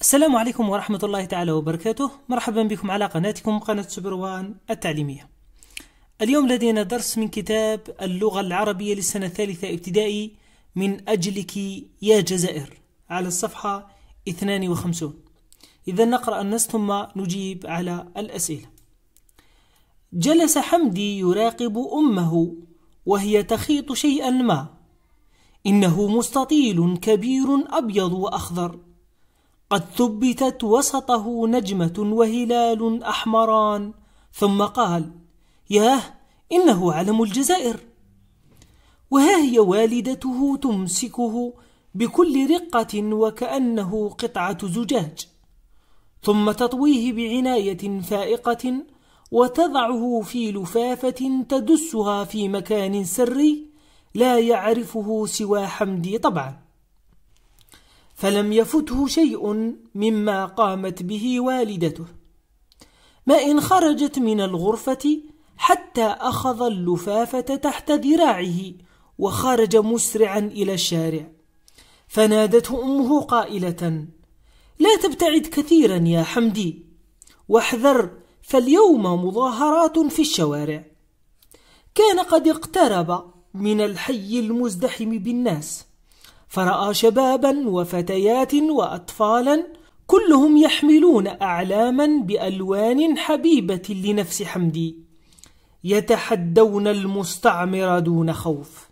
السلام عليكم ورحمة الله تعالى وبركاته مرحبا بكم على قناتكم قناة سبروان التعليمية اليوم لدينا درس من كتاب اللغة العربية للسنة الثالثة ابتدائي من أجلك يا جزائر على الصفحة 52 إذا نقرأ النص ثم نجيب على الأسئلة جلس حمدي يراقب أمه وهي تخيط شيئا ما إنه مستطيل كبير أبيض وأخضر قد ثبتت وسطه نجمة وهلال أحمران ثم قال ياه إنه علم الجزائر وها هي والدته تمسكه بكل رقة وكأنه قطعة زجاج ثم تطويه بعناية فائقة وتضعه في لفافة تدسها في مكان سري لا يعرفه سوى حمدي طبعا فلم يفته شيء مما قامت به والدته ما إن خرجت من الغرفة حتى أخذ اللفافة تحت ذراعه وخرج مسرعا إلى الشارع فنادته أمه قائلة لا تبتعد كثيرا يا حمدي واحذر فاليوم مظاهرات في الشوارع كان قد اقترب من الحي المزدحم بالناس فراى شبابا وفتيات واطفالا كلهم يحملون اعلاما بالوان حبيبه لنفس حمدي يتحدون المستعمر دون خوف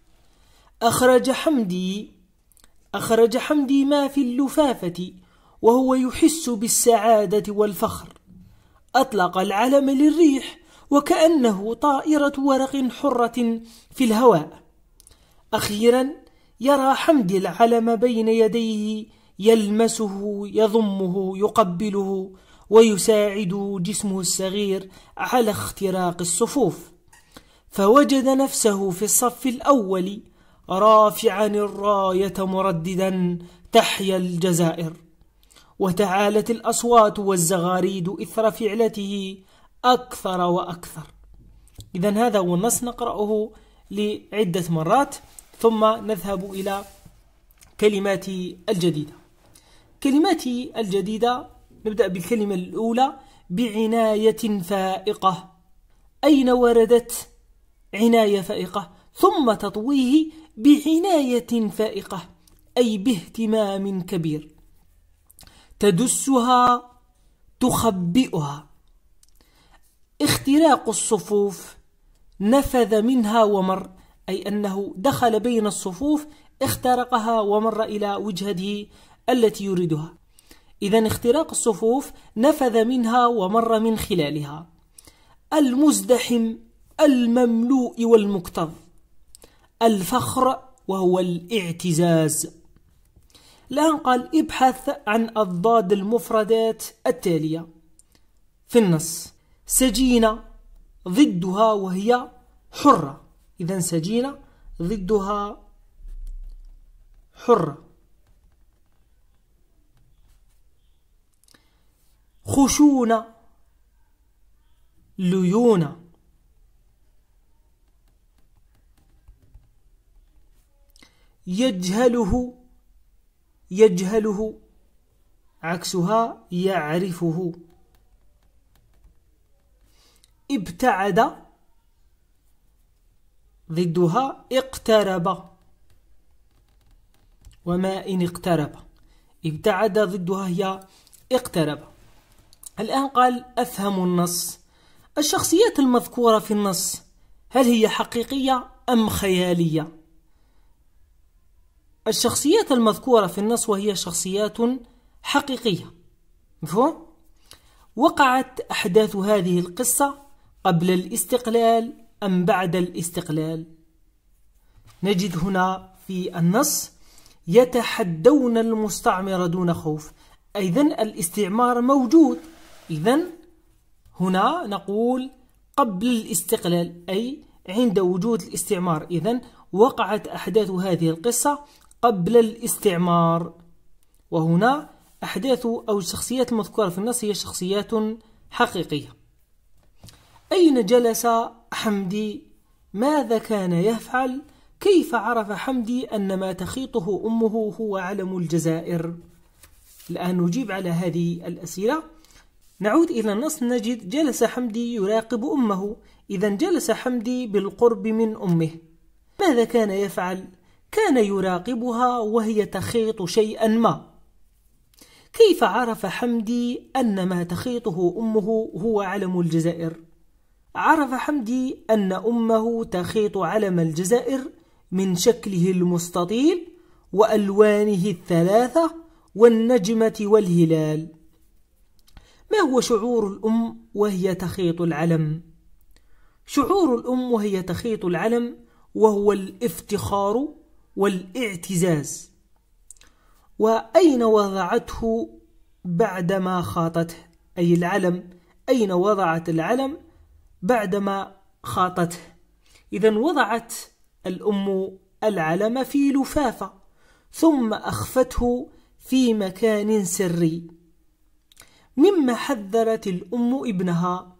اخرج حمدي اخرج حمدي ما في اللفافه وهو يحس بالسعاده والفخر اطلق العلم للريح وكانه طائره ورق حره في الهواء اخيرا يرى حمدي العلم بين يديه يلمسه يضمه يقبله ويساعد جسمه الصغير على اختراق الصفوف فوجد نفسه في الصف الأول رافعا الراية مرددا تحيا الجزائر وتعالت الأصوات والزغاريد إثر فعلته أكثر وأكثر إذا هذا هو النص نقرأه لعدة مرات ثم نذهب إلى كلمات الجديدة كلمات الجديدة نبدأ بالكلمة الأولى بعناية فائقة أين وردت عناية فائقة ثم تطويه بعناية فائقة أي باهتمام كبير تدسها تخبئها اختراق الصفوف نفذ منها ومر أي أنه دخل بين الصفوف اخترقها ومر إلى وجهته التي يريدها إذا اختراق الصفوف نفذ منها ومر من خلالها المزدحم المملوء والمكتظ الفخر وهو الاعتزاز الآن قال ابحث عن أضداد المفردات التالية في النص سجينة ضدها وهي حرة إذا سجينة ضدها حرة خشونة ليونة يجهله يجهله عكسها يعرفه ابتعد ضدها اقترب وما إن اقترب ابتعد ضدها هي اقترب الآن قال أفهم النص الشخصيات المذكورة في النص هل هي حقيقية أم خيالية؟ الشخصيات المذكورة في النص وهي شخصيات حقيقية مفهوم؟ وقعت أحداث هذه القصة قبل الاستقلال أم بعد الاستقلال نجد هنا في النص يتحدون المستعمر دون خوف إذا الاستعمار موجود إذا هنا نقول قبل الاستقلال أي عند وجود الاستعمار إذا وقعت أحداث هذه القصة قبل الاستعمار وهنا أحداث أو الشخصيات المذكورة في النص هي شخصيات حقيقية أين جلس حمدي ماذا كان يفعل كيف عرف حمدي أن ما تخيطه أمه هو علم الجزائر الآن نجيب على هذه الأسئلة نعود إلى النص نجد جلس حمدي يراقب أمه إذا جلس حمدي بالقرب من أمه ماذا كان يفعل؟ كان يراقبها وهي تخيط شيئا ما كيف عرف حمدي أن ما تخيطه أمه هو علم الجزائر؟ عرف حمدي أن أمه تخيط علم الجزائر من شكله المستطيل وألوانه الثلاثة والنجمة والهلال ما هو شعور الأم وهي تخيط العلم؟ شعور الأم وهي تخيط العلم وهو الافتخار والاعتزاز وأين وضعته بعدما خاطته أي العلم أين وضعت العلم بعدما خاطته إذا وضعت الأم العلم في لفافة ثم أخفته في مكان سري مما حذرت الأم ابنها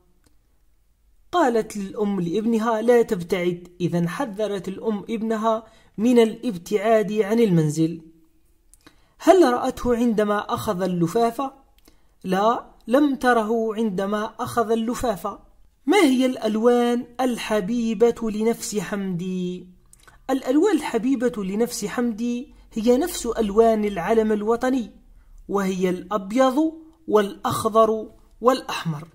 قالت الأم لابنها لا تبتعد إذا حذرت الأم ابنها من الابتعاد عن المنزل هل رأته عندما أخذ اللفافة؟ لا لم تره عندما أخذ اللفافة ما هي الألوان الحبيبة لنفس حمدي؟ الألوان الحبيبة لنفس حمدي هي نفس ألوان العلم الوطني وهي الأبيض والأخضر والأحمر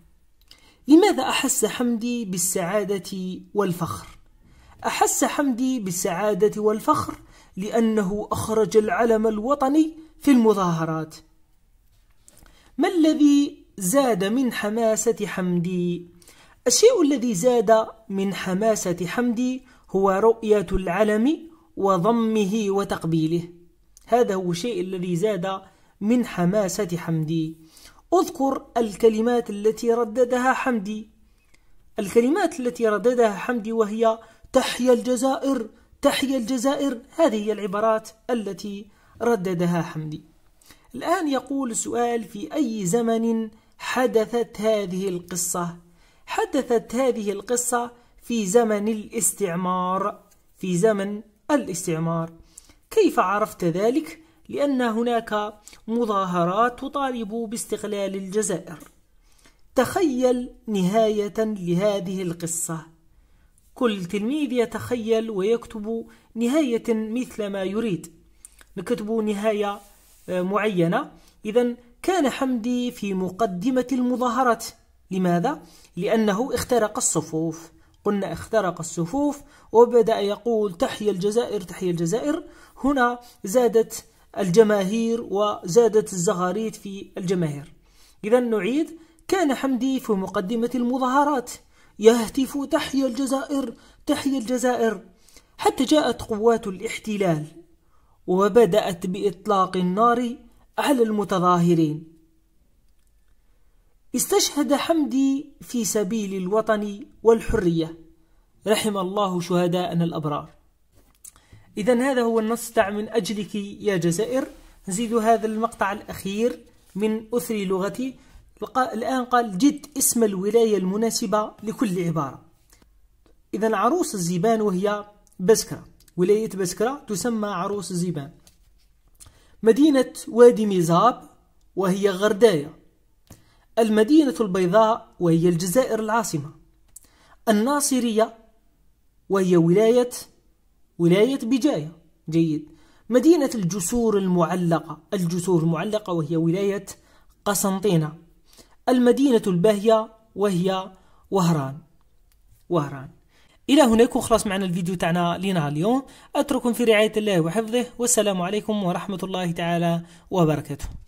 لماذا أحس حمدي بالسعادة والفخر؟ أحس حمدي بالسعادة والفخر لأنه أخرج العلم الوطني في المظاهرات ما الذي زاد من حماسة حمدي الشيء الذي زاد من حماسة حمدي هو رؤية العلم وضمه وتقبيله هذا هو الشيء الذي زاد من حماسة حمدي أذكر الكلمات التي رددها حمدي الكلمات التي رددها حمدي وهي تحيا الجزائر تحيا الجزائر هذه هي العبارات التي رددها حمدي الآن يقول السؤال في أي زمن حدثت هذه القصة حدثت هذه القصة في زمن الاستعمار في زمن الاستعمار كيف عرفت ذلك؟ لأن هناك مظاهرات تطالب باستقلال الجزائر تخيل نهاية لهذه القصة كل تلميذ يتخيل ويكتب نهاية مثل ما يريد نكتب نهاية آه، معينة إذا كان حمدي في مقدمة المظاهرات لماذا؟ لأنه اخترق الصفوف قلنا اخترق الصفوف وبدأ يقول تحيا الجزائر تحيا الجزائر هنا زادت الجماهير وزادت الزغاريد في الجماهير إذا نعيد كان حمدي في مقدمة المظاهرات يهتف تحيا الجزائر تحيا الجزائر حتى جاءت قوات الاحتلال وبدأت بإطلاق النار على المتظاهرين استشهد حمدي في سبيل الوطن والحرية رحم الله شهداءنا الأبرار إذا هذا هو النص تاع من أجلك يا جزائر نزيد هذا المقطع الأخير من أثري لغتي الآن قال جد اسم الولاية المناسبة لكل عبارة إذا عروس الزبان وهي بسكرة ولاية بسكرة تسمى عروس الزبان مدينة وادي ميزاب وهي غرداية المدينة البيضاء وهي الجزائر العاصمة الناصرية وهي ولاية ولاية بجاية جيد مدينة الجسور المعلقة الجسور المعلقة وهي ولاية قسنطينة المدينة الباهية وهي وهران وهران إلى هناك خلاص معنا الفيديو تاعنا لينا اليوم أترككم في رعاية الله وحفظه والسلام عليكم ورحمة الله تعالى وبركاته